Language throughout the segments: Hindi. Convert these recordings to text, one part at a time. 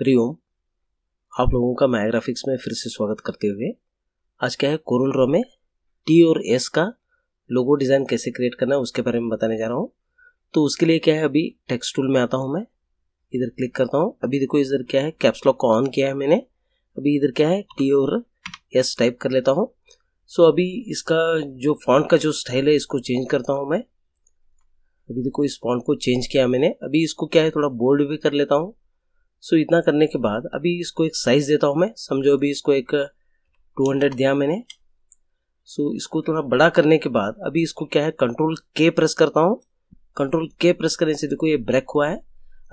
हरी ओम आप लोगों का मायाग्राफिक्स में फिर से स्वागत करते हुए आज क्या है कोरल रॉ में टी और एस का लोगो डिज़ाइन कैसे क्रिएट करना है उसके बारे में बताने जा रहा हूँ तो उसके लिए क्या है अभी टेक्स्ट टूल में आता हूँ मैं इधर क्लिक करता हूँ अभी देखो इधर क्या है कैप्सलॉक को ऑन किया है मैंने अभी इधर क्या है टी और एस टाइप कर लेता हूँ सो अभी इसका जो फॉन्ट का जो स्टाइल है इसको चेंज करता हूँ मैं अभी देखो इस फॉन्ट को चेंज किया मैंने अभी इसको क्या है थोड़ा बोल्ड भी कर लेता हूँ सो इतना करने के बाद अभी इसको एक साइज़ देता हूँ मैं समझो अभी इसको एक टू हंड्रेड दिया मैंने सो इसको थोड़ा बड़ा करने के बाद अभी इसको क्या है कंट्रोल के प्रेस करता हूँ कंट्रोल के प्रेस करने से देखो ये ब्रेक हुआ है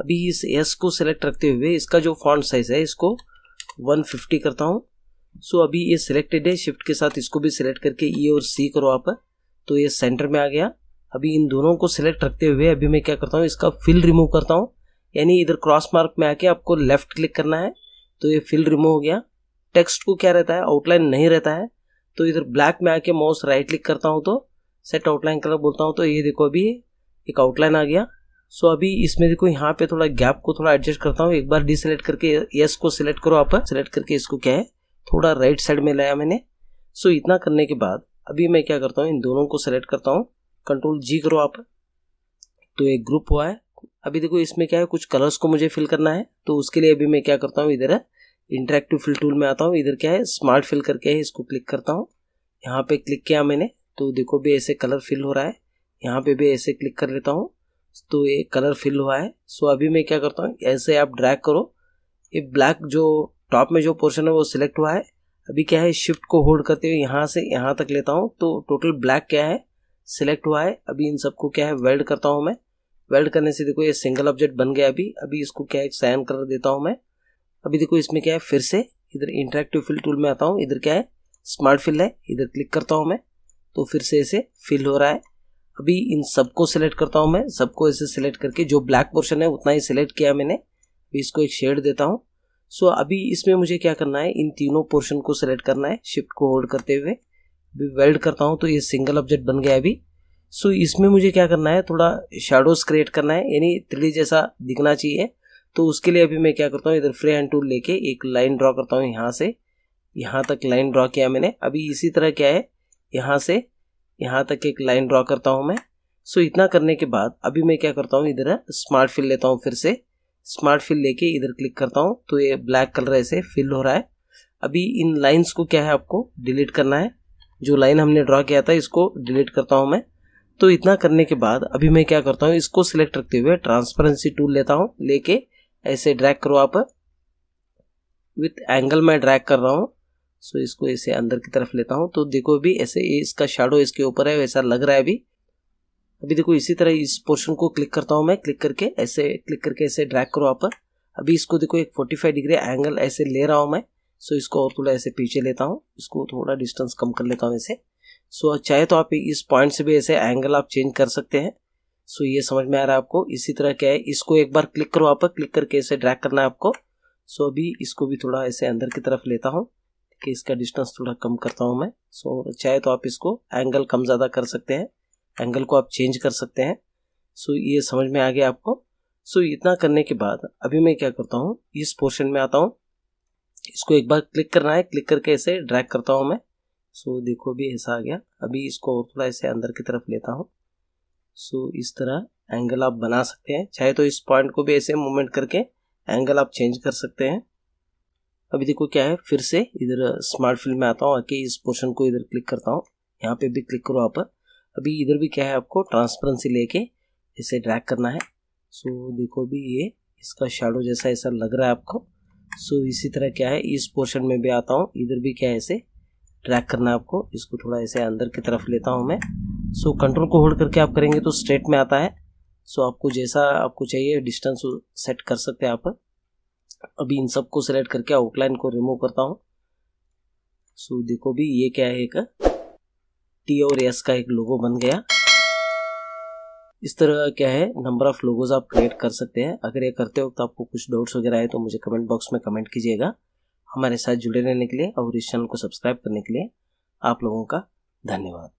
अभी इस एस को सिलेक्ट रखते हुए इसका जो फॉन्ट साइज है इसको 150 करता हूँ सो अभी ये सिलेक्टेड है शिफ्ट के साथ इसको भी सिलेक्ट करके ई e और सी करो आप तो ये सेंटर में आ गया अभी इन दोनों को सिलेक्ट रखते हुए अभी मैं क्या करता हूँ इसका फिल रिमूव करता हूँ यानी इधर क्रॉस मार्क में आके आपको लेफ्ट क्लिक करना है तो ये फिल रिमूव हो गया टेक्स्ट को क्या रहता है आउटलाइन नहीं रहता है तो इधर ब्लैक में आके माउस राइट क्लिक करता हूँ तो सेट आउटलाइन कलर बोलता हूँ तो ये देखो अभी एक आउटलाइन आ गया सो so, अभी इसमें देखो यहाँ पे थोड़ा गैप को थोड़ा एडजस्ट करता हूँ एक बार डिसलेक्ट करके यस को सिलेक्ट करो आप सिलेक्ट करके इसको क्या है थोड़ा राइट साइड में लाया मैंने सो so, इतना करने के बाद अभी मैं क्या करता हूँ इन दोनों को सिलेक्ट करता हूँ कंट्रोल जी करो आप तो एक ग्रुप हुआ है अभी देखो इसमें क्या है कुछ कलर्स को मुझे फिल करना है तो उसके लिए अभी मैं क्या करता हूँ इधर इंटरेक्टिव फिल टूल में आता हूँ इधर क्या है स्मार्ट फिल करके है इसको क्लिक करता हूँ यहाँ पे क्लिक किया मैंने तो देखो भी ऐसे कलर फिल हो रहा है यहाँ पे भी ऐसे क्लिक कर लेता हूँ तो ये कलर फिल हुआ है सो अभी मैं क्या करता हूँ ऐसे आप ड्रैग करो ये ब्लैक जो टॉप में जो पोर्शन है वो सिलेक्ट हुआ है अभी क्या है शिफ्ट को होल्ड करते हुए यहाँ से यहाँ तक लेता हूँ तो टोटल ब्लैक क्या है सिलेक्ट हुआ है अभी इन सबको क्या है वेल्ड करता हूँ मैं वेल्ड करने से देखो ये सिंगल ऑब्जेक्ट बन गया अभी अभी इसको क्या है सैन कलर देता हूँ मैं अभी देखो इसमें क्या है फिर से इधर इंटरेक्टिव फिल टूल में आता हूँ इधर क्या है स्मार्ट फिल है इधर क्लिक करता हूँ मैं तो फिर से इसे फिल हो रहा है अभी इन सबको सिलेक्ट करता हूँ मैं सबको ऐसे सिलेक्ट करके जो ब्लैक पोर्शन है उतना ही सिलेक्ट किया मैंने अभी इसको एक शेड देता हूँ सो अभी इसमें मुझे क्या करना है इन तीनों पोर्शन को सिलेक्ट करना है शिफ्ट को होल्ड करते हुए अभी वेल्ड करता हूँ तो ये सिंगल ऑब्जेक्ट बन गया अभी सो so, इसमें मुझे क्या करना है थोड़ा शेडोज क्रिएट करना है यानी थ्री जैसा दिखना चाहिए तो उसके लिए अभी मैं क्या करता हूँ इधर फ्री हैंड टूल लेके एक लाइन ड्रॉ करता हूँ यहाँ से यहाँ तक लाइन ड्रॉ किया मैंने अभी इसी तरह क्या है यहाँ से यहाँ तक एक लाइन ड्रॉ करता हूँ मैं सो so, इतना करने के बाद अभी मैं क्या करता हूँ इधर स्मार्ट फिल लेता हूँ फिर से स्मार्ट फिल लेके इधर क्लिक करता हूँ तो ये ब्लैक कलर ऐसे फिल हो रहा है अभी इन लाइन्स को क्या है आपको डिलीट करना है जो लाइन हमने ड्रॉ किया था इसको डिलीट करता हूँ मैं तो इतना करने के बाद अभी मैं क्या करता हूँ इसको सिलेक्ट रखते हुए ट्रांसपेरेंसी टूल लेता हूँ लेके ऐसे ड्रैग करो आप विथ एंगल मैं ड्रैग कर रहा हूँ सो इसको ऐसे अंदर की तरफ लेता हूँ तो देखो अभी ऐसे इसका शेडो इसके ऊपर है वैसा लग रहा है अभी अभी देखो इसी तरह इस पोर्शन को क्लिक करता हूँ मैं क्लिक करके ऐसे क्लिक करके ऐसे ड्रैग करो आप अभी इसको देखो एक फाइव डिग्री एंगल ऐसे ले रहा हूँ मैं सो इसको और थोड़ा ऐसे पीछे लेता हूँ इसको थोड़ा डिस्टेंस कम कर लेता हूँ ऐसे सो चाहे तो आप इस पॉइंट से भी ऐसे एंगल आप चेंज कर सकते हैं सो ये समझ में आ रहा है आपको इसी तरह क्या है इसको एक बार क्लिक करो आप क्लिक करके ऐसे ड्रैग करना है आपको सो अभी इसको भी थोड़ा ऐसे अंदर की तरफ लेता हूँ कि इसका डिस्टेंस थोड़ा कम करता हूँ मैं सो चाहे तो आप इसको एंगल कम ज़्यादा कर सकते हैं एंगल को आप चेंज कर सकते हैं सो ये समझ में आ गया आपको सो इतना करने के बाद अभी मैं क्या करता हूँ इस पोर्शन में आता हूँ इसको एक बार क्लिक करना है क्लिक करके ऐसे ड्रैग करता हूँ मैं सो देखो भी ऐसा आ गया अभी इसको और थोड़ा ऐसे अंदर की तरफ लेता हूँ सो इस तरह एंगल आप बना सकते हैं चाहे तो इस पॉइंट को भी ऐसे मूवमेंट करके एंगल आप चेंज कर सकते हैं अभी देखो क्या है फिर से इधर स्मार्ट फिल्म में आता हूँ आके इस पोर्शन को इधर क्लिक करता हूँ यहाँ पे भी क्लिक करो आप पर अभी इधर भी क्या है आपको ट्रांसपेरेंसी लेके इसे ड्रैग करना है सो so, देखो भी ये इसका शेडो जैसा ऐसा लग रहा है आपको सो so, इसी तरह क्या है इस पोर्शन में भी आता हूँ इधर भी क्या है ऐसे ट्रैक करना है आपको इसको थोड़ा ऐसे अंदर की तरफ लेता हूँ मैं सो कंट्रोल को होल्ड करके आप करेंगे तो स्ट्रेट में आता है सो आपको जैसा आपको चाहिए डिस्टेंस सेट कर सकते हैं आप अभी इन सबको सेलेक्ट करके आउटलाइन को रिमूव करता हूँ सो देखो भी ये क्या है एक टी और एस का एक लोगो बन गया इस तरह क्या है नंबर ऑफ लोगोज आप क्रिएट कर सकते हैं अगर ये करते हो तो आपको कुछ डाउट्स वगैरह आए तो मुझे कमेंट बॉक्स में कमेंट कीजिएगा हमारे साथ जुड़े रहने के लिए और इस चैनल को सब्सक्राइब करने के लिए आप लोगों का धन्यवाद